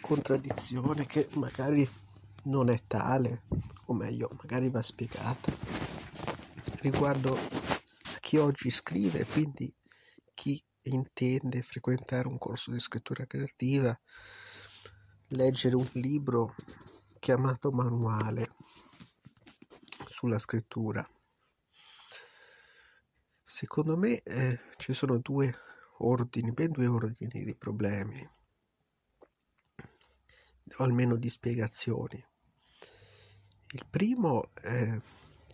contraddizione che magari non è tale, o meglio, magari va spiegata, riguardo a chi oggi scrive, quindi chi intende frequentare un corso di scrittura creativa, leggere un libro chiamato manuale sulla scrittura. Secondo me eh, ci sono due ordini, ben due ordini di problemi o almeno di spiegazioni. Il primo è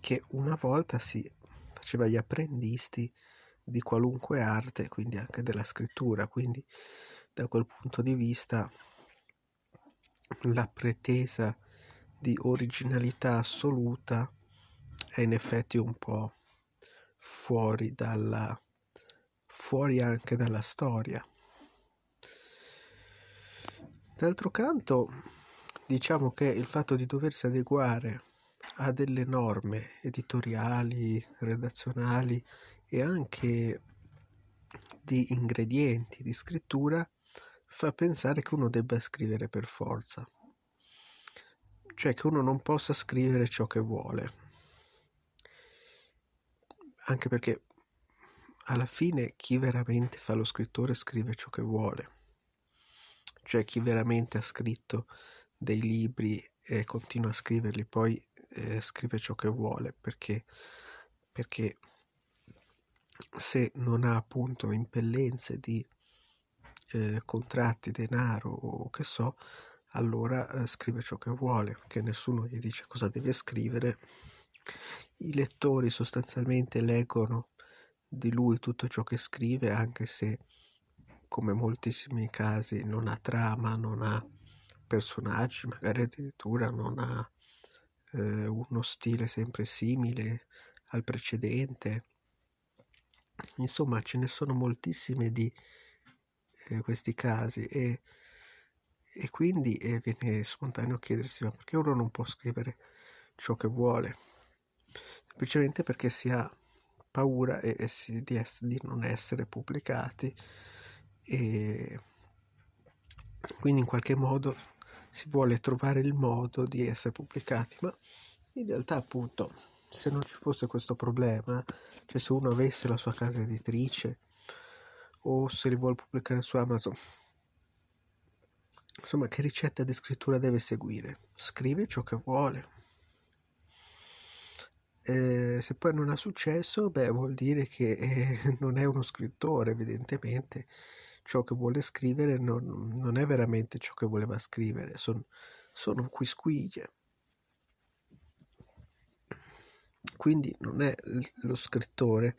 che una volta si faceva gli apprendisti di qualunque arte, quindi anche della scrittura, quindi da quel punto di vista la pretesa di originalità assoluta è in effetti un po' fuori dalla fuori anche dalla storia D'altro canto, diciamo che il fatto di doversi adeguare a delle norme editoriali, redazionali e anche di ingredienti di scrittura fa pensare che uno debba scrivere per forza, cioè che uno non possa scrivere ciò che vuole, anche perché alla fine chi veramente fa lo scrittore scrive ciò che vuole cioè chi veramente ha scritto dei libri e continua a scriverli, poi eh, scrive ciò che vuole, perché, perché se non ha appunto impellenze di eh, contratti, denaro o che so, allora eh, scrive ciò che vuole, che nessuno gli dice cosa deve scrivere. I lettori sostanzialmente leggono di lui tutto ciò che scrive, anche se come moltissimi casi non ha trama, non ha personaggi, magari addirittura non ha eh, uno stile sempre simile al precedente. Insomma, ce ne sono moltissimi di eh, questi casi e, e quindi eh, viene spontaneo chiedersi ma perché uno non può scrivere ciò che vuole? Semplicemente perché si ha paura e, e si, di, ess- di non essere pubblicati e quindi in qualche modo si vuole trovare il modo di essere pubblicati, ma in realtà appunto se non ci fosse questo problema, cioè se uno avesse la sua casa editrice o se li vuole pubblicare su Amazon, insomma che ricetta di scrittura deve seguire? Scrive ciò che vuole. Eh, se poi non ha successo, beh, vuol dire che eh, non è uno scrittore, evidentemente, ciò che vuole scrivere non, non è veramente ciò che voleva scrivere, son, sono quisquiglie. Quindi non è lo scrittore,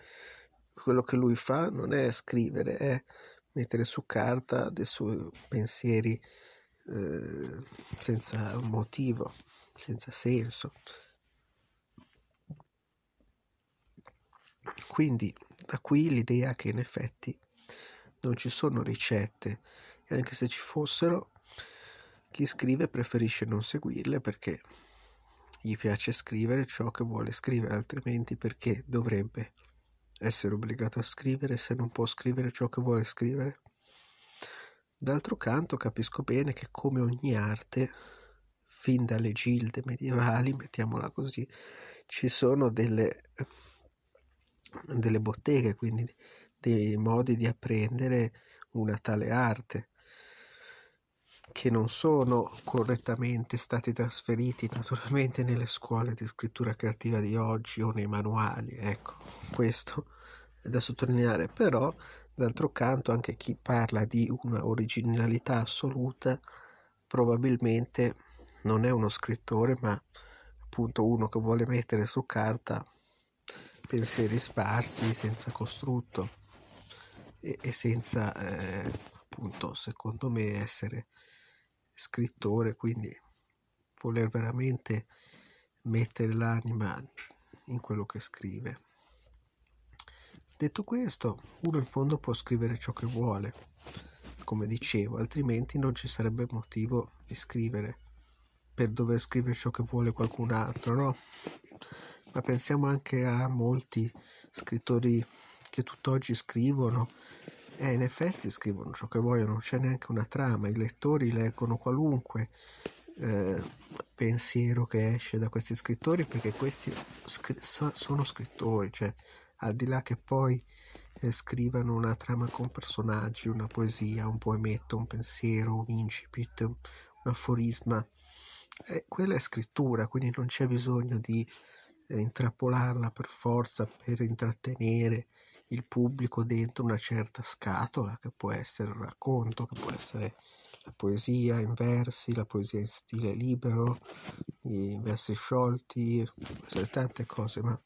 quello che lui fa non è scrivere, è mettere su carta dei suoi pensieri eh, senza motivo, senza senso. Quindi da qui l'idea che in effetti non ci sono ricette e anche se ci fossero, chi scrive preferisce non seguirle perché gli piace scrivere ciò che vuole scrivere, altrimenti perché dovrebbe essere obbligato a scrivere se non può scrivere ciò che vuole scrivere? D'altro canto capisco bene che come ogni arte, fin dalle gilde medievali, mettiamola così, ci sono delle, delle botteghe, quindi dei modi di apprendere una tale arte, che non sono correttamente stati trasferiti naturalmente nelle scuole di scrittura creativa di oggi o nei manuali, ecco, questo è da sottolineare, però d'altro canto anche chi parla di una originalità assoluta probabilmente non è uno scrittore, ma appunto uno che vuole mettere su carta pensieri sparsi senza costrutto e, e senza eh, appunto secondo me essere scrittore quindi voler veramente mettere l'anima in quello che scrive detto questo uno in fondo può scrivere ciò che vuole come dicevo altrimenti non ci sarebbe motivo di scrivere per dover scrivere ciò che vuole qualcun altro no ma pensiamo anche a molti scrittori che tutt'oggi scrivono e eh, in effetti scrivono ciò che vogliono, non c'è neanche una trama, i lettori leggono qualunque eh, pensiero che esce da questi scrittori perché questi scri- sono scrittori, cioè al di là che poi eh, scrivano una trama con personaggi, una poesia, un poemetto, un pensiero, un incipit, un aforisma, eh, quella è scrittura, quindi non c'è bisogno di eh, intrappolarla per forza per intrattenere il pubblico dentro una certa scatola, che può essere un racconto, che può essere la poesia in versi, la poesia in stile libero, in versi sciolti, tante cose, ma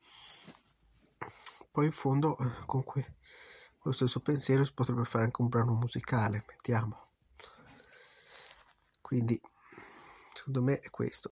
poi in fondo eh, con, que- con lo stesso pensiero si potrebbe fare anche un brano musicale, mettiamo. Quindi, secondo me è questo.